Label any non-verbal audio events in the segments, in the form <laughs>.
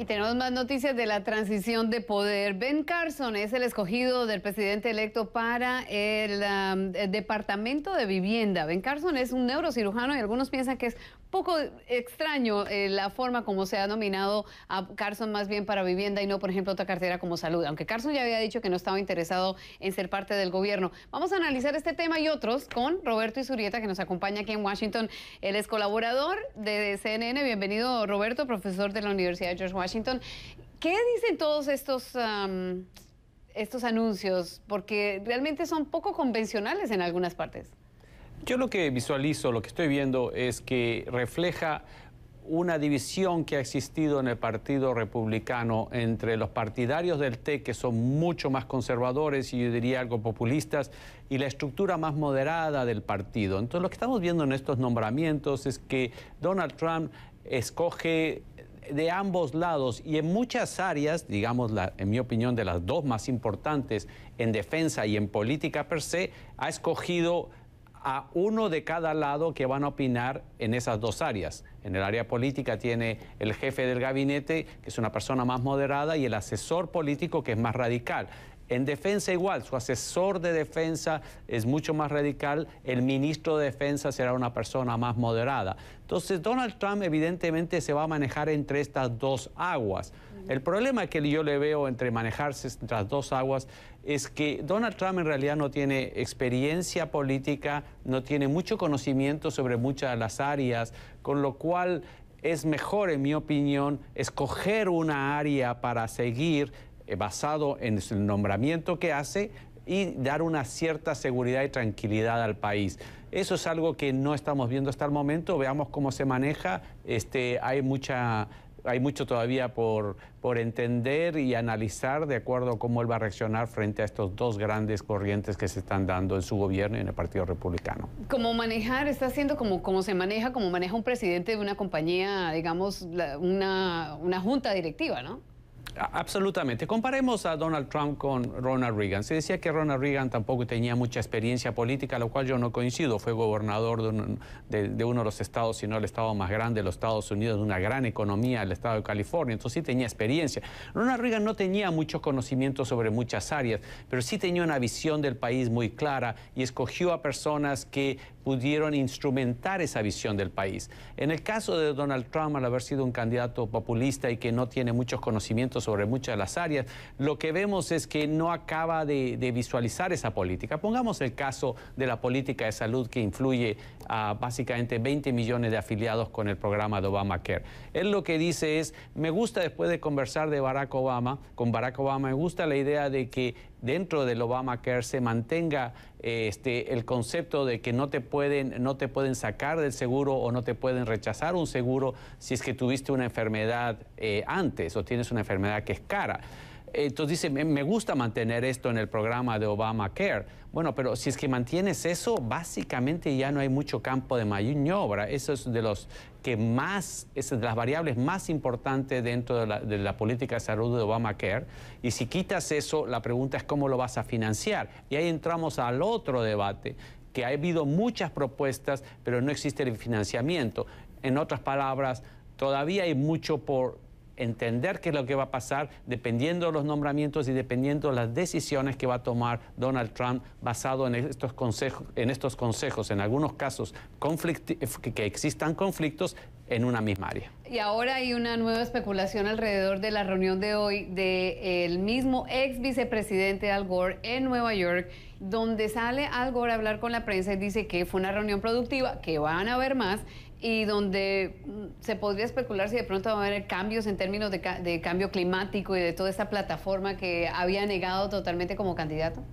Y tenemos más noticias de la transición de poder. Ben Carson es el escogido del presidente electo para el, um, Departamento de Vivienda. Ben Carson es un neurocirujano y algunos piensan que es poco extraño eh, la forma como se ha nominado a Carson más bien para vivienda y no, por ejemplo, otra cartera como salud. Aunque Carson ya había dicho que no estaba interesado en ser parte del gobierno. Vamos a analizar este tema y otros con Roberto Isurieta, que nos acompaña aquí en Washington. Él es colaborador de CNN. Bienvenido, Roberto, profesor de la Universidad de George Washington. Washington. ¿Qué dicen todos estos, estos anuncios? Porque realmente son poco convencionales en algunas partes. Yo lo que visualizo, lo que estoy viendo es que refleja una división que ha existido en el Partido Republicano entre los partidarios del TEC, que son mucho más conservadores y yo diría algo populistas, y la estructura más moderada del partido. Entonces lo que estamos viendo en estos nombramientos es que Donald Trump escoge de ambos lados y en muchas áreas, digamos, la, en mi opinión, de las dos más importantes, en defensa y en política per se, ha escogido a uno de cada lado que van a opinar en esas dos áreas. En el área política tiene el jefe del gabinete, que es una persona más moderada, y el asesor político, que es más radical. En defensa igual, su asesor de defensa es mucho más radical, el ministro de defensa será una persona más moderada. Entonces Donald Trump evidentemente se va a manejar entre estas dos aguas. El problema que yo le veo entre manejarse entre las dos aguas es que Donald Trump en realidad no tiene experiencia política, no tiene mucho conocimiento sobre muchas de las áreas, con lo cual es mejor, en mi opinión, escoger una área para seguir eh, basado en el nombramiento que hace y dar una cierta seguridad y tranquilidad al país. Eso es algo que no estamos viendo hasta el momento, veamos cómo se maneja, este, hay mucha... Hay mucho todavía por, por entender y analizar de acuerdo a cómo él va a reaccionar frente a estos dos grandes corrientes que se están dando en su gobierno y en el Partido Republicano. ¿Cómo manejar, está haciendo como, como se maneja, como maneja un presidente de una compañía, digamos, una, una junta directiva, ¿no? Absolutamente. Comparemos a Donald Trump con Ronald Reagan. Se decía que Ronald Reagan tampoco tenía mucha experiencia política, lo cual yo no coincido. Fue gobernador de, uno de los estados, si no el estado más grande de los Estados Unidos, de una gran economía, el estado de California. Entonces sí tenía experiencia. Ronald Reagan no tenía muchos conocimiento sobre muchas áreas, pero sí tenía una visión del país muy clara y escogió a personas que pudieron instrumentar esa visión del país. En el caso de Donald Trump, al haber sido un candidato populista y que no tiene muchos conocimientos sobre muchas de las áreas, lo que vemos es que no acaba de, de visualizar esa política. Pongamos el caso de la política de salud que influye a básicamente 20 millones de afiliados con el programa de Obamacare. Él lo que dice es, me gusta después de conversar de Barack Obama, con Barack Obama, me gusta la idea de que dentro del Obamacare se mantenga eh, este, el concepto de que no te, pueden, no te pueden sacar del seguro o no te pueden rechazar un seguro si es que tuviste una enfermedad eh, antes o tienes una enfermedad que es cara. Entonces dice, me gusta mantener esto en el programa de Obamacare. Bueno, pero si es que mantienes eso, básicamente ya no hay mucho campo de maniobra. Eso es de los que más, es de las variables más importantes dentro de la, de la, política de salud de Obamacare. Y si quitas eso, la pregunta es cómo lo vas a financiar. Y ahí entramos al otro debate, que ha habido muchas propuestas, pero no existe el financiamiento. En otras palabras, todavía hay mucho por entender qué es lo que va a pasar dependiendo de los nombramientos y dependiendo de las decisiones que va a tomar Donald Trump basado en estos consejos, en, estos consejos, en algunos casos que existan conflictos en una misma área. Y ahora hay una nueva especulación alrededor de la reunión de hoy del mismo ex vicepresidente Al Gore en Nueva York, donde sale Al Gore a hablar con la prensa y dice que fue una reunión productiva, que van a haber más y donde mm, se podría especular si de pronto va a haber cambios en términos de, de cambio climático y de toda esta plataforma que había negado totalmente como candidato.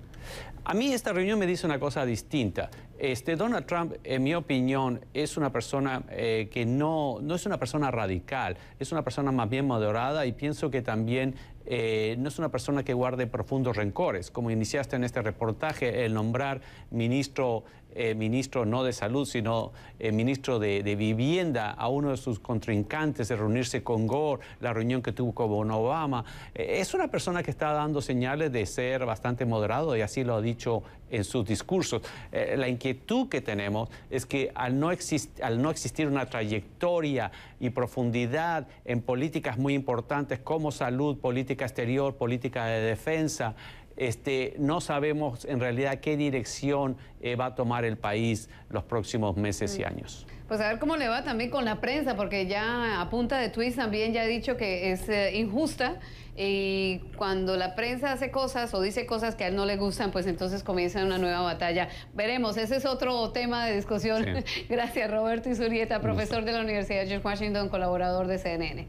A mí esta reunión me dice una cosa distinta. Este, Donald Trump, en mi opinión, es una persona eh, que no, no es una persona radical, es una persona más bien moderada y pienso que también eh, no es una persona que guarde profundos rencores. Como iniciaste en este reportaje, el nombrar ministro eh, ministro no de salud, sino eh, ministro de, vivienda, a uno de sus contrincantes de reunirse con Gore, la reunión que tuvo con Obama. Eh, es una persona que está dando señales de ser bastante moderado y así lo ha dicho en sus discursos. la inquietud que tenemos es que al no existir una trayectoria y profundidad en políticas muy importantes como salud, política exterior, política de defensa, este, no sabemos en realidad qué dirección eh, va a tomar el país los próximos meses y mm. años. Pues a ver cómo le va también con la prensa, porque ya a punta de tweets también ya ha dicho que es eh, injusta y cuando la prensa hace cosas o dice cosas que a él no le gustan, pues entonces comienza una nueva batalla. Veremos, ese es otro tema de discusión. <laughs> Gracias Roberto Isurieta, profesor de la Universidad de George Washington, colaborador de CNN.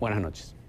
Buenas noches.